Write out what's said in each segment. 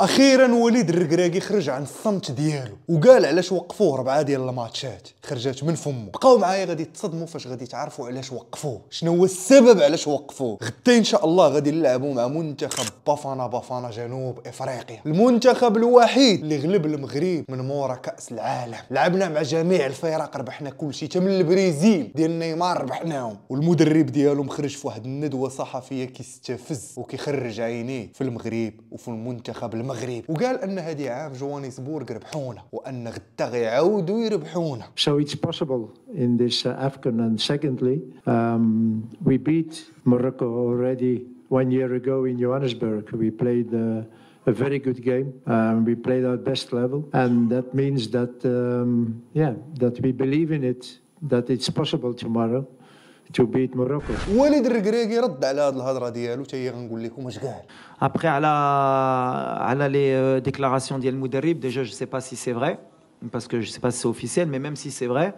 اخيرا وليد الركراكي خرج عن الصمت ديالو وقال علاش وقفوه ربعه ديال الماتشات خرجت من فمه بقاو معايا غادي تصدموا فاش غادي تعرفوا علاش وقفوه شنو هو السبب علاش وقفوه غدا ان شاء الله غادي نلعبوا مع منتخب بافانا بافانا جنوب افريقيا المنتخب الوحيد اللي غلب المغرب من مورا كاس العالم لعبنا مع جميع الفرق ربحنا كل شيء تم البرازيل ديال نيمار ربحناهم والمدرب ديالو مخرج في واحد الندوه صحفيه كيستفز وكيخرج عينيه في المغرب وفي المنتخب المغرب وقال ان هذه عام جوانيسبورغ ربحونا وان غدا غيعاودوا يربحونا So it's possible in this African and secondly um, we beat Morocco already one year ago in Johannesburg. We played uh, a very good game. Um, we played our best level, and that means that um, yeah, that we believe in it, that it's possible tomorrow. تو بيت موروكو وليد الركراكي رد على هذه الهضره ديالو حتى غنقول لكم اش كاع ابخي على على لي ديكلاراسيون euh, ديال المدرب ديجا جو سي با سي سي فري باسكو جو سي با سي اوفيسيال مي ميم سي سي فري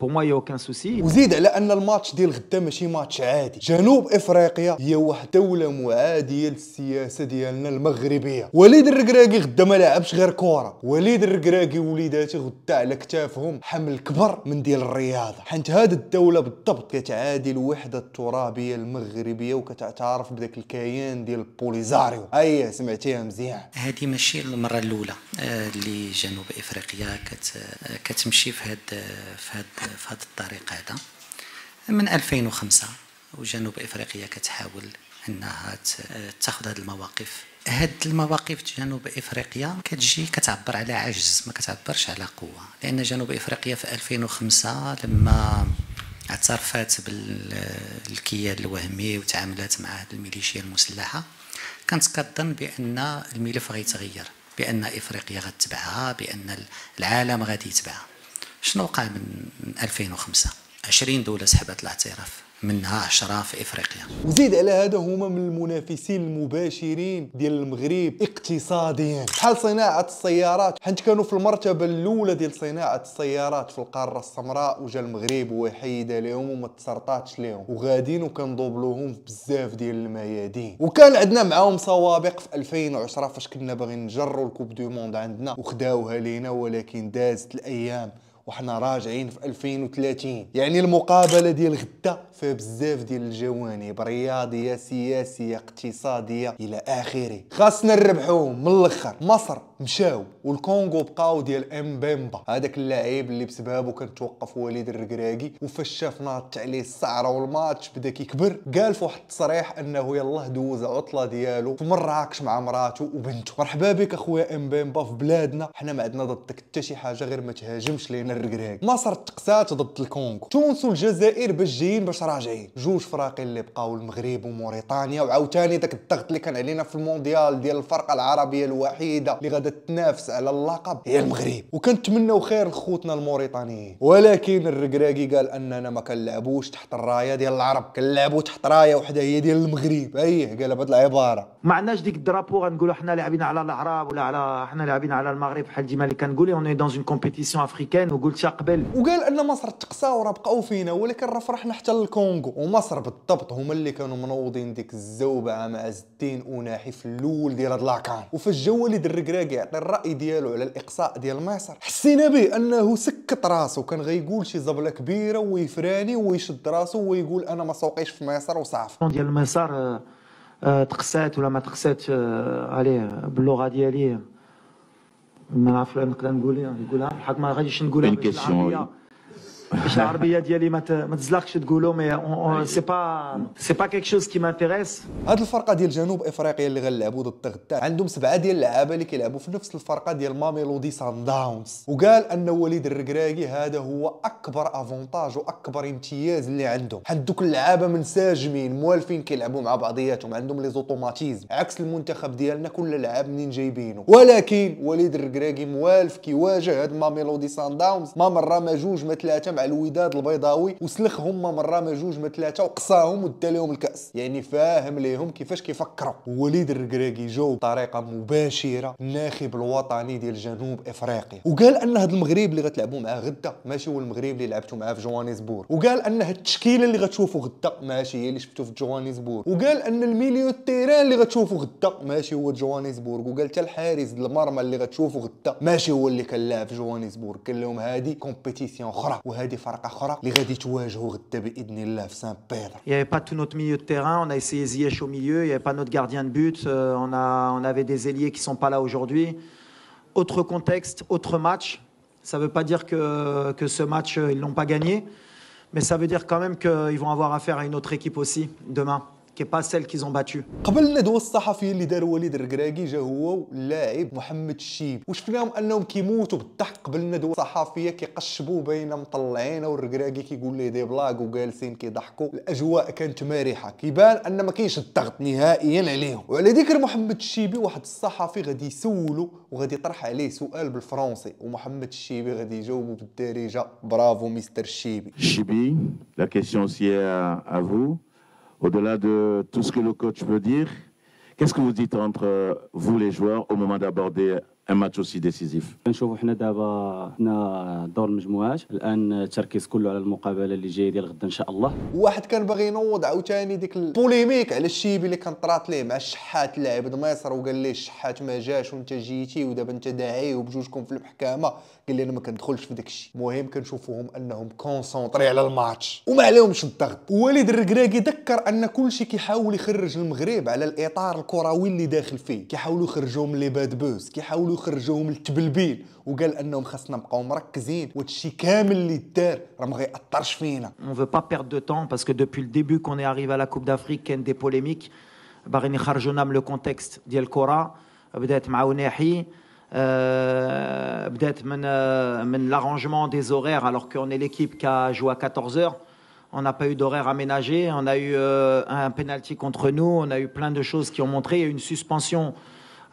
بور موا يا كان سوسي وزيد على ان الماتش ديال غدا ماشي ماتش عادي جنوب افريقيا هي واحد دوله معاديه للسياسه ديالنا المغربيه وليد الركراكي غدا ما لعبش غير كره وليد الركراكي وليداتي غدا على كتافهم حمل كبر من ديال الرياضه حيت هاد الدوله بالضبط كتعادي الوحده الترابيه المغربيه وكتعترف بداك الكيان ديال البوليزاريو اي سمعتيها مزيان هذه ماشي المره الاولى آه، اللي جنوب افريقيا كت آه، كتمشي في هاد آه، في هاد في هذه الطريق هذا من 2005 وجنوب افريقيا كتحاول انها تاخذ هذه المواقف هاد المواقف جنوب افريقيا كتجي كتعبر على عجز ما كتعبرش على قوه لان جنوب افريقيا في 2005 لما اعترفت بالكيان الوهمي وتعاملات مع الميليشيا المسلحه كانت كتظن بان الملف غيتغير بان افريقيا غتبعها بان العالم غادي يتبعها شنو وقع من 2005 20 دوله سحبت الاعتراف منها 10 في افريقيا وزيد على هذا هما من المنافسين المباشرين ديال المغرب اقتصاديا بحال صناعه السيارات حيت كانوا في المرتبه الاولى ديال صناعه السيارات في القاره السمراء وجا المغرب وحيد لهم وما تسرطاتش ليهم وغاديين وكندوبلوهم بزاف ديال الميادين وكان عندنا معاهم سوابق في 2010 فاش كنا باغيين نجروا الكوب دو موند عندنا وخداوها لينا ولكن دازت الايام وحنا راجعين في 2030 يعني المقابله ديال غدا فيها بزاف ديال الجوانب رياضيه سياسيه اقتصاديه الى اخره خاصنا نربحوهم من الاخر مصر مشاو والكونغو بقاو ديال امبيمبا هذاك اللاعب اللي بسببه كان توقف وليد الركراكي وفاش شاف ناضت عليه السعره والماتش بدا كيكبر قال في واحد التصريح انه يلاه دوز عطله ديالو في مراكش مع مراته وبنته مرحبا بك اخويا امبيمبا في بلادنا حنا ما عندنا ضدك حتى شي حاجه غير ما تهاجمش لينا الركراك مصر تقسات ضد الكونغو تونس والجزائر باش جايين باش راجعين جوج فراقي اللي بقاو المغرب وموريتانيا وعاوتاني داك الضغط اللي كان علينا في المونديال ديال الفرقه العربيه الوحيده اللي غادا تنافس على اللقب هي المغرب وكنتمناو خير لخوتنا الموريتانيين ولكن الركراكي قال اننا ما كنلعبوش تحت الرايه ديال العرب كنلعبوا تحت رايه وحده هي ديال المغرب ايه قال بهذه العباره ما عندناش ديك الدرابو غنقولوا حنا لاعبين على العرب ولا على حنا لاعبين على المغرب بحال ديما اللي كنقول اون دون اون كومبيتيسيون افريكان قلتها قبل وقال ان مصر وراه بقاو فينا ولكن راه فرحنا حتى للكونغو ومصر بالضبط هما اللي كانوا منوضين ديك الزوبعه مع عز الدين وناحي في الاول ديال هاد لاكان وفاش جا وليد الركراكي يعطي الراي ديالو على الاقصاء ديال مصر حسينا به انه سكت راسو كان غيقول شي زبله كبيره ويفراني ويشد راسو ويقول انا ما سوقيش في مصر وصافي ديال مصر آه، آه، تقسات ولا ما تقسات آه، عليه باللغه ديالي ما نعرف نقدر نقول يقولها الحق ما غاديش نقولها باش العربيه العربيه ديالي ما تزلقش تقولوا مي سي با سي با كيك شوز كي مانتيريس هاد الفرقه ديال جنوب افريقيا اللي غنلعبوا ضد غدا عندهم سبعه ديال اللعابه اللي كيلعبوا في نفس الفرقه ديال ماميلودي سان داونز وقال ان وليد الركراكي هذا هو اكبر افونتاج واكبر امتياز اللي عندهم حد دوك اللعابه منسجمين موالفين كيلعبوا مع بعضياتهم عندهم لي زوتوماتيزم عكس المنتخب ديالنا كل لعاب منين جايبينه ولكن وليد الركراكي موالف كيواجه هاد ماميلودي سان داونز ما مره ما جوج ما ثلاثه مع الوداد البيضاوي وسلخهم مره ما جوج ما ثلاثه وقصاهم ودا لهم الكاس يعني فاهم ليهم كيفاش كيفكروا وليد الركراكي جاوب بطريقه مباشره الناخب الوطني ديال جنوب افريقيا وقال ان هذا المغرب اللي غتلعبوا معاه غدا ماشي هو المغرب اللي لعبتوا معاه في جوهانسبورغ وقال ان هاد التشكيله اللي غتشوفوا غدا ماشي هي اللي شفتوا في جوهانسبورغ وقال ان الميليو تيران اللي غتشوفوا غدا ماشي هو جوهانسبورغ وقال حتى الحارس المرمى اللي غتشوفوا غدا ماشي هو اللي كان لاعب في جوهانسبورغ قال لهم هذه كومبيتيسيون اخرى وهذه Il n'y avait pas tout notre milieu de terrain, on a essayé Ziyech au milieu, il n'y avait pas notre gardien de but, euh, on, a, on avait des ailiers qui ne sont pas là aujourd'hui. Autre contexte, autre match. Ça ne veut pas dire que, que ce match, euh, ils ne l'ont pas gagné, mais ça veut dire quand même qu'ils vont avoir affaire à une autre équipe aussi demain. كي با سيل كيزون باتيو قبل الندوه الصحفيه اللي دار وليد الركراكي جا هو اللاعب محمد الشيب وشفناهم انهم كيموتوا بالضحك قبل الندوه الصحفيه كيقشبوا بين مطلعينه والركراكي كيقول ليه دي بلاك وجالسين كيضحكوا الاجواء كانت مرحه كيبان ان ما كاينش الضغط نهائيا عليهم وعلى ذكر محمد الشيبي واحد الصحفي غادي يسولو وغادي يطرح عليه سؤال بالفرنسي ومحمد الشيبي غادي يجاوبه بالدارجه برافو مستر الشيبي الشيبي لا كيسيون سي ا فو Au-delà de tout ce que le coach peut dire, qu'est-ce que vous dites entre vous les joueurs au moment d'aborder ماتش اوسي ديسيزيف نشوفوا حنا دابا حنا دور المجموعات الان التركيز كله على المقابله اللي جايه ديال غدا ان شاء الله واحد كان باغي ينوض عاوتاني ديك البوليميك على الشيبي اللي كان طرات ليه مع الشحات لاعب مصر وقال ليه الشحات ما جاش وانت جيتي ودابا انت داعي وبجوجكم في المحكمه قال لي انا ما كندخلش في داك الشيء المهم كنشوفوهم انهم كونسونطري على الماتش وما عليهمش الضغط وليد الركراكي ذكر ان كلشي كيحاول يخرج المغرب على الاطار الكروي اللي داخل فيه كيحاولوا يخرجوهم لي باد بوز كيحاولوا On ne On veut pas perdre de temps parce que depuis le début qu'on est arrivé à la Coupe d'Afrique eu des polémiques باغيين يخرجونا le contexte كونتكست بدات مع l'arrangement des horaires, alors qu'on est l'équipe qui a joué à 14 heures. On n'a pas eu d'horaire aménagé. On a eu euh, un penalty contre nous. On a eu plein de choses qui ont montré. une suspension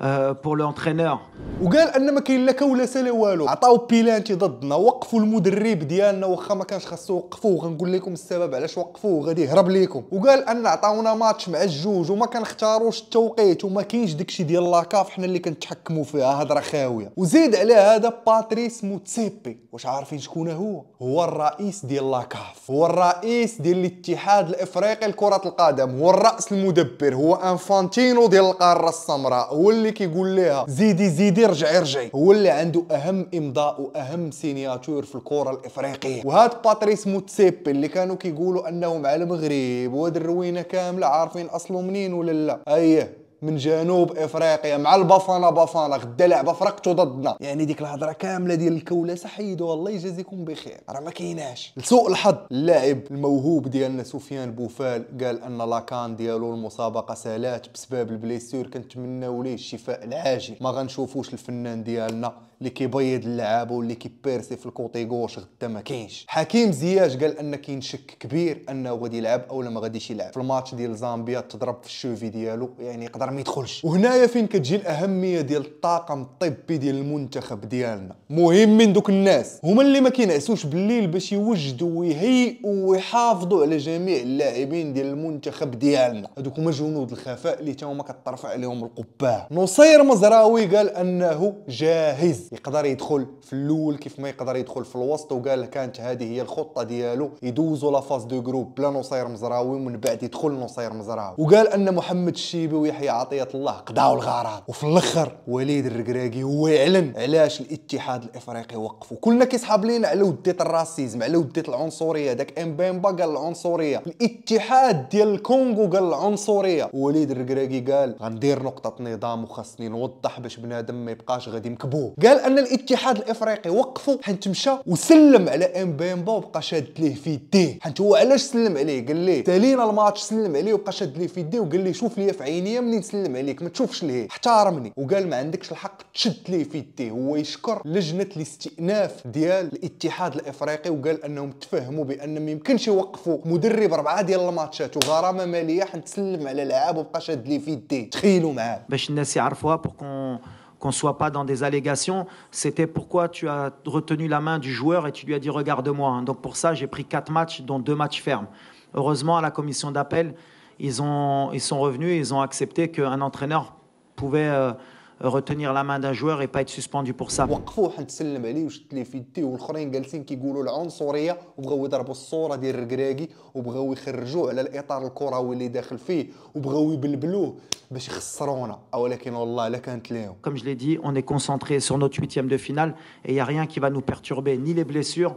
بور euh, لونترينور وقال ان ما كاين لا كولا لا والو عطاو بيلانتي ضدنا وقفوا المدرب ديالنا واخا ما كانش خاصو يوقفوه غنقول لكم السبب علاش وقفوه غادي يهرب لكم وقال ان عطاونا ماتش مع الجوج وما كنختاروش التوقيت وما كاينش داكشي ديال لاكاف حنا اللي كنتحكموا فيها هضره خاويه وزيد على هذا باتريس موتسيبي واش عارفين شكون هو هو الرئيس ديال لاكاف هو الرئيس ديال الاتحاد الافريقي لكره القدم هو الراس المدبر هو انفانتينو ديال القاره السمراء هو اللي كيقول ليها زيدي زيدي رجعي رجعي هو اللي عنده اهم امضاء واهم سينياتور في الكره الافريقيه وهاد باتريس موتسيبي اللي كانوا كيقولوا انه مع المغرب ودروينا كامله عارفين اصله منين ولا لا اييه من جنوب افريقيا مع البافانا بافانا غدا لعبه فرقتو ضدنا يعني ديك الهضره كامله ديال الكوله حيدوها الله يجازيكم بخير راه ما كايناش لسوء الحظ اللاعب الموهوب ديالنا سفيان بوفال قال ان لاكان ديالو المسابقه سالات بسبب البليسير كنتمناو ليه الشفاء العاجل ما غنشوفوش الفنان ديالنا اللي كيبيض اللعابه واللي كيبيرسي في الكوتي غوش غدا ما كاينش حكيم زياج قال ان كاين شك كبير انه غادي يلعب او ما غاديش يلعب في الماتش ديال زامبيا تضرب في الشوفي ديالو يعني يقدر يقدر ما يدخلش وهنايا فين كتجي الاهميه ديال الطاقم الطبي ديال المنتخب ديالنا مهمين دوك الناس هما اللي ما كينعسوش بالليل باش يوجدوا ويهيئوا ويحافظوا على جميع اللاعبين ديال المنتخب ديالنا هذوك هما جنود الخفاء اللي تا هما كترفع عليهم القبعه نصير مزراوي قال انه جاهز يقدر يدخل في الاول كيف ما يقدر يدخل في الوسط وقال كانت هذه هي الخطه ديالو يدوزوا فاز دو جروب بلا نصير مزراوي ومن بعد يدخل نصير مزراوي وقال ان محمد الشيبي ويحيى عطيه الله قضاو الغرض وفي الاخر وليد الركراكي هو يعلن علاش الاتحاد الافريقي وقف وكلنا كيسحاب لينا على وديت الراسيزم على وديت العنصريه داك امبيمبا قال العنصريه الاتحاد ديال الكونغو قال العنصريه وليد الركراكي قال غندير نقطه نظام وخاصني نوضح باش بنادم ما يبقاش غادي مكبوه قال ان الاتحاد الافريقي وقفوا حيت مشى وسلم على امبيمبا وبقى شاد ليه في يديه حيت هو علاش سلم عليه قال ليه تالينا الماتش سلم عليه وبقى شاد ليه في يديه وقال ليه شوف ليا في عينيا منين نسلم عليك ما تشوفش ليه احترمني وقال ما عندكش الحق تشد لي في يديه هو يشكر لجنه الاستئناف ديال الاتحاد الافريقي وقال انهم تفهموا بان ما يمكنش يوقفوا مدرب اربعه ديال الماتشات وغرامه ماليه حنتسلم على لعاب وبقى شاد لي في يديه تخيلوا معاه باش الناس يعرفوها بوركون كون qu'on soit pas dans des allégations, c'était pourquoi tu as retenu la main du joueur et tu lui as dit regarde-moi. Donc pour ça, j'ai pris quatre matchs, dont deux matchs fermes. Heureusement, à la commission d'appel, ils, sont revenus et ils ont accepté qu'un entraîneur pouvait euh, retenir la main d'un joueur et pas être suspendu pour ça. Comme je l'ai dit, on est concentré sur notre huitième de finale et il n'y a rien qui va nous perturber, ni les blessures,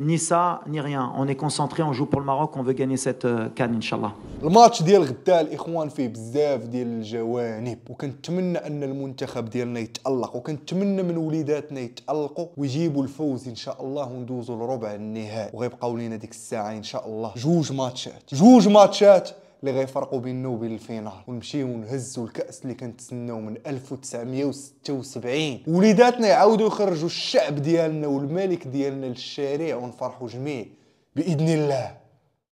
ni ça, ni rien. On est concentré, on joue pour le Maroc, on veut gagner cette euh, canne, Inch'Allah. الماتش ديال غدا الاخوان فيه بزاف ديال الجوانب وكنتمنى ان المنتخب ديالنا يتالق وكنتمنى من وليداتنا يتالقوا ويجيبوا الفوز ان شاء الله وندوزوا لربع النهائي وغيبقاو لينا ديك الساعه ان شاء الله جوج ماتشات جوج ماتشات اللي غيفرقوا بيننا وبين الفينال ونمشيو ونهزوا الكاس اللي كنتسناو من 1976 وليداتنا يعاودوا يخرجوا الشعب ديالنا والملك ديالنا للشارع ونفرحوا جميع باذن الله